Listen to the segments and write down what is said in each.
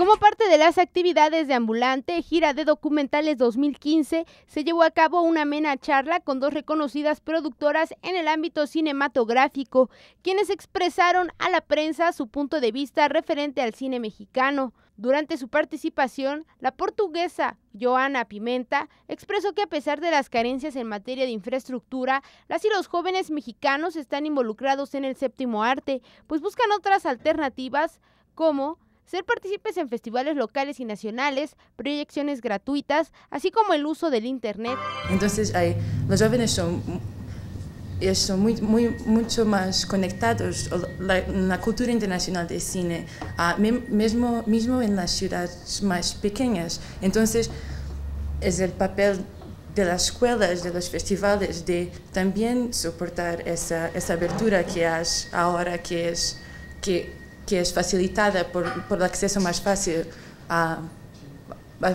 Como parte de las actividades de Ambulante, Gira de Documentales 2015, se llevó a cabo una amena charla con dos reconocidas productoras en el ámbito cinematográfico, quienes expresaron a la prensa su punto de vista referente al cine mexicano. Durante su participación, la portuguesa Joana Pimenta expresó que a pesar de las carencias en materia de infraestructura, las y los jóvenes mexicanos están involucrados en el séptimo arte, pues buscan otras alternativas como ser partícipes en festivales locales y nacionales, proyecciones gratuitas, así como el uso del Internet. Entonces, los jóvenes son, mm, son muy, muy, mucho más conectados a la, cultura internacional del cine, a mismo, mismo en las ciudades más pequeñas. Entonces, es el papel de las escuelas, de los festivales, de también soportar esa, esa abertura que hay ahora, que es que que es facilitada por, el acceso más fácil a,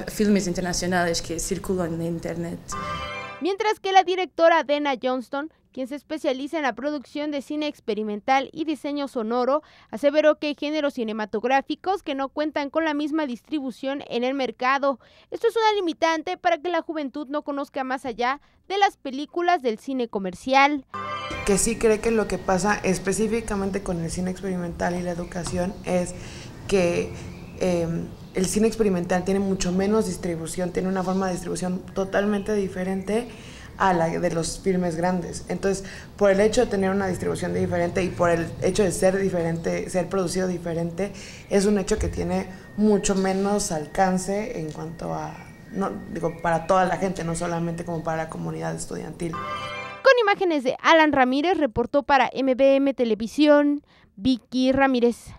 filmes internacionales que circulan en Internet. Mientras que la directora Dena Johnston quien se especializa en la producción de cine experimental y diseño sonoro, aseveró que hay géneros cinematográficos que no cuentan con la misma distribución en el mercado. Esto es una limitante para que la juventud no conozca más allá de las películas del cine comercial que sí cree que lo que pasa específicamente con el cine experimental y la educación es que em, el cine experimental tiene mucho menos distribución, tiene una forma de distribución totalmente diferente a la de los filmes grandes. Entonces, por el hecho de tener una distribución diferente y por el hecho de ser diferente, ser producido diferente, es un hecho que tiene mucho menos alcance en cuanto a, digo, para toda la gente, no solamente como para la comunidad estudiantil imágenes de Alan Ramírez reportó para MBM Televisión Vicky Ramírez.